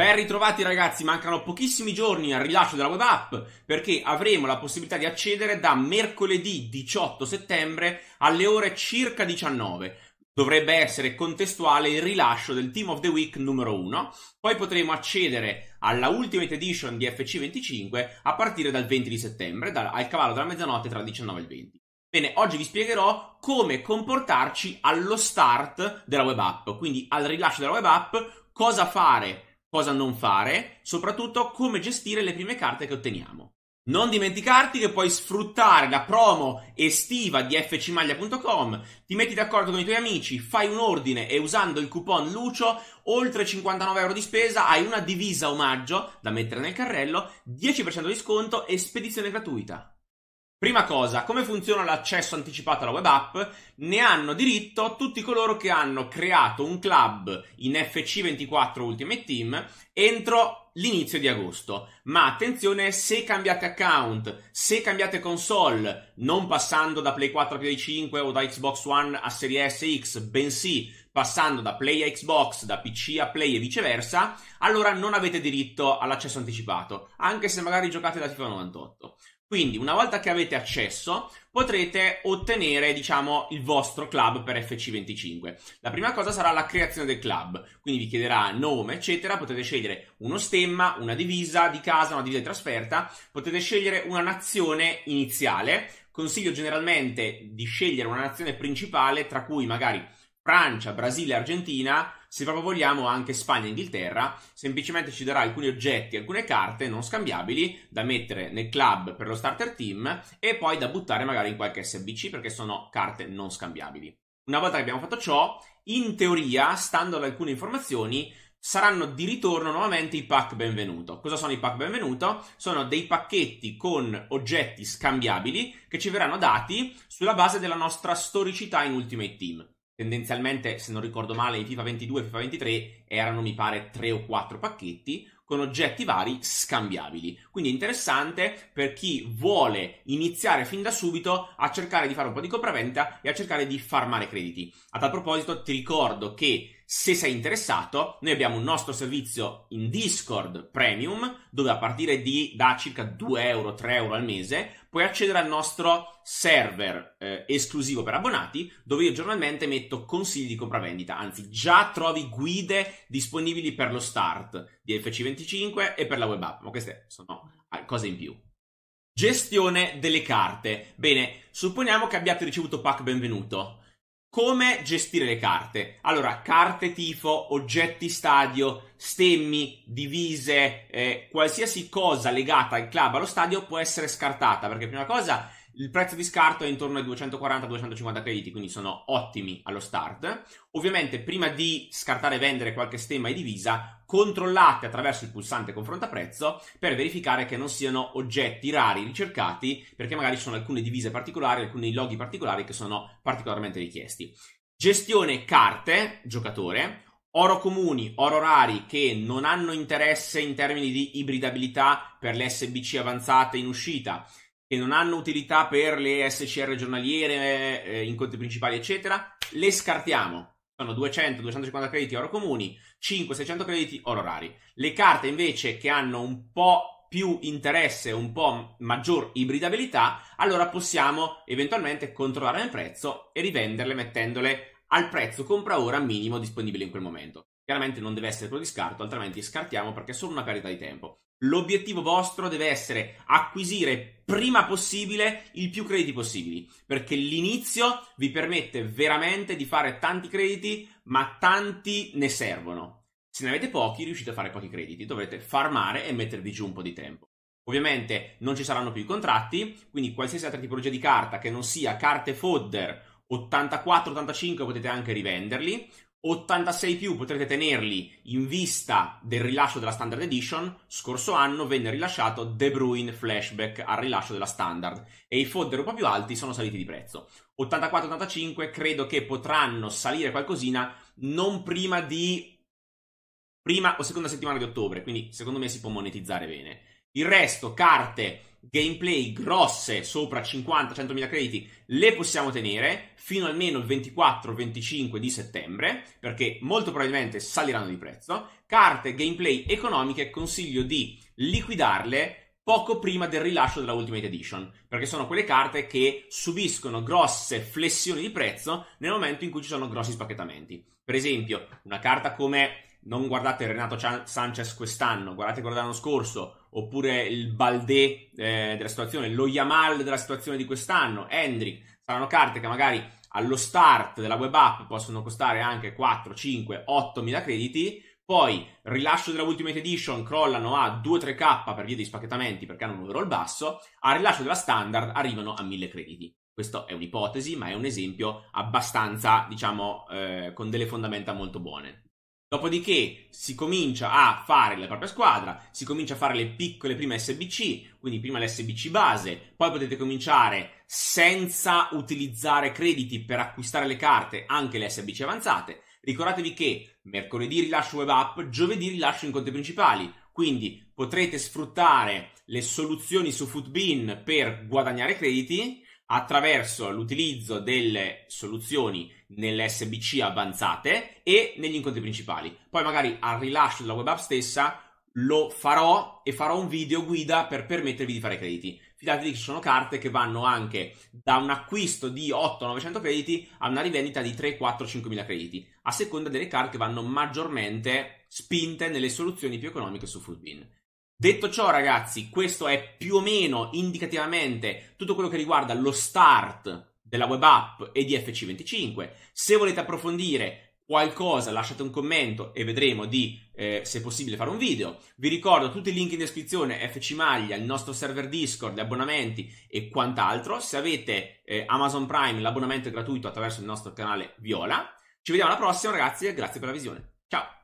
Ben ritrovati ragazzi, mancano pochissimi giorni al rilascio della web app perché avremo la possibilità di accedere da mercoledì 18 settembre alle ore circa 19. Dovrebbe essere contestuale il rilascio del Team of the Week numero 1, poi potremo accedere alla Ultimate Edition di FC25 a partire dal 20 di settembre, dal, al cavallo della mezzanotte tra il 19 e il 20. Bene, oggi vi spiegherò come comportarci allo start della web app, quindi al rilascio della web app, cosa fare cosa non fare, soprattutto come gestire le prime carte che otteniamo. Non dimenticarti che puoi sfruttare la promo estiva di fcmaglia.com, ti metti d'accordo con i tuoi amici, fai un ordine e usando il coupon Lucio, oltre 59 euro di spesa, hai una divisa omaggio da mettere nel carrello, 10% di sconto e spedizione gratuita. Prima cosa, come funziona l'accesso anticipato alla web app? Ne hanno diritto tutti coloro che hanno creato un club in FC24 Ultimate Team entro l'inizio di agosto. Ma attenzione, se cambiate account, se cambiate console, non passando da Play 4 a Play 5 o da Xbox One a Serie S X, bensì passando da Play a Xbox, da PC a Play e viceversa, allora non avete diritto all'accesso anticipato, anche se magari giocate da FIFA 98. Quindi, una volta che avete accesso, potrete ottenere, diciamo, il vostro club per FC25. La prima cosa sarà la creazione del club, quindi vi chiederà nome, eccetera, potete scegliere uno stemma, una divisa di casa, una divisa di trasferta, potete scegliere una nazione iniziale, consiglio generalmente di scegliere una nazione principale, tra cui magari Francia, Brasile, Argentina, se proprio vogliamo anche Spagna e Inghilterra, semplicemente ci darà alcuni oggetti, alcune carte non scambiabili da mettere nel club per lo starter team e poi da buttare magari in qualche SBC perché sono carte non scambiabili. Una volta che abbiamo fatto ciò, in teoria, stando ad alcune informazioni, saranno di ritorno nuovamente i pack benvenuto. Cosa sono i pack benvenuto? Sono dei pacchetti con oggetti scambiabili che ci verranno dati sulla base della nostra storicità in Ultimate Team. Tendenzialmente, se non ricordo male, i FIFA 22 e FIFA 23 erano, mi pare, 3 o 4 pacchetti con oggetti vari scambiabili. Quindi interessante per chi vuole iniziare fin da subito a cercare di fare un po' di compravendita e a cercare di farmare crediti. A tal proposito, ti ricordo che se sei interessato, noi abbiamo un nostro servizio in Discord Premium, dove a partire di, da circa 2 euro, 3 euro al mese, puoi accedere al nostro server eh, esclusivo per abbonati, dove io giornalmente metto consigli di compravendita. Anzi, già trovi guide disponibili per lo start di FC25 e per la web app, ma queste sono eh, cose in più. Gestione delle carte. Bene, supponiamo che abbiate ricevuto pack benvenuto come gestire le carte? Allora, carte tifo, oggetti stadio, stemmi, divise, eh, qualsiasi cosa legata al club, allo stadio può essere scartata, perché prima cosa il prezzo di scarto è intorno ai 240-250 crediti, quindi sono ottimi allo start. Ovviamente, prima di scartare e vendere qualche stemma e divisa, controllate attraverso il pulsante confronta prezzo per verificare che non siano oggetti rari ricercati perché magari ci sono alcune divise particolari, alcuni loghi particolari che sono particolarmente richiesti. Gestione carte, giocatore, oro comuni, oro rari che non hanno interesse in termini di ibridabilità per le SBC avanzate in uscita, che non hanno utilità per le SCR giornaliere, eh, incontri principali, eccetera, le scartiamo sono 200-250 crediti oro comuni, 5-600 crediti oro rari. Le carte invece che hanno un po' più interesse, un po' maggior ibridabilità, allora possiamo eventualmente controllare il prezzo e rivenderle mettendole al prezzo compra ora minimo disponibile in quel momento. Chiaramente non deve essere quello di scarto, altrimenti scartiamo perché è solo una perdita di tempo. L'obiettivo vostro deve essere acquisire prima possibile il più crediti possibili, perché l'inizio vi permette veramente di fare tanti crediti, ma tanti ne servono. Se ne avete pochi, riuscite a fare pochi crediti, dovrete farmare e mettervi giù un po' di tempo. Ovviamente non ci saranno più i contratti, quindi qualsiasi altra tipologia di carta che non sia carte fodder 84-85 potete anche rivenderli, 86 più potrete tenerli in vista del rilascio della Standard Edition. Scorso anno venne rilasciato The Bruin Flashback al rilascio della Standard e i fodder un po' più alti sono saliti di prezzo. 84-85 credo che potranno salire qualcosina non prima di prima o seconda settimana di ottobre, quindi secondo me si può monetizzare bene. Il resto, carte gameplay grosse sopra 50-100.000 crediti le possiamo tenere fino almeno il 24-25 di settembre, perché molto probabilmente saliranno di prezzo. Carte gameplay economiche consiglio di liquidarle poco prima del rilascio della Ultimate Edition, perché sono quelle carte che subiscono grosse flessioni di prezzo nel momento in cui ci sono grossi spacchettamenti. Per esempio, una carta come non guardate Renato Sanchez quest'anno, guardate quello dell'anno scorso, oppure il Baldé eh, della situazione, lo Yamal della situazione di quest'anno, Hendrick, saranno carte che magari allo start della web app possono costare anche 4, 5, 8 mila crediti, poi rilascio della Ultimate Edition crollano a 2-3k per via di spacchettamenti perché hanno un overall basso, al rilascio della Standard arrivano a 1000 crediti. Questa è un'ipotesi, ma è un esempio abbastanza, diciamo, eh, con delle fondamenta molto buone. Dopodiché si comincia a fare la propria squadra, si comincia a fare le piccole prime SBC, quindi prima le SBC base, poi potete cominciare senza utilizzare crediti per acquistare le carte anche le SBC avanzate. Ricordatevi che mercoledì rilascio web app, giovedì rilascio incontri principali, quindi potrete sfruttare le soluzioni su Footbin per guadagnare crediti attraverso l'utilizzo delle soluzioni nelle SBC avanzate e negli incontri principali. Poi magari al rilascio della web app stessa lo farò e farò un video guida per permettervi di fare crediti. Fidatevi che ci sono carte che vanno anche da un acquisto di 8-900 crediti a una rivendita di 3-4-5.000 crediti, a seconda delle carte che vanno maggiormente spinte nelle soluzioni più economiche su Foodbin. Detto ciò, ragazzi, questo è più o meno indicativamente tutto quello che riguarda lo start della web app e di FC25. Se volete approfondire qualcosa lasciate un commento e vedremo di, eh, se possibile, fare un video. Vi ricordo tutti i link in descrizione, FC Maglia, il nostro server Discord, gli abbonamenti e quant'altro. Se avete eh, Amazon Prime, l'abbonamento è gratuito attraverso il nostro canale Viola. Ci vediamo alla prossima ragazzi e grazie per la visione. Ciao!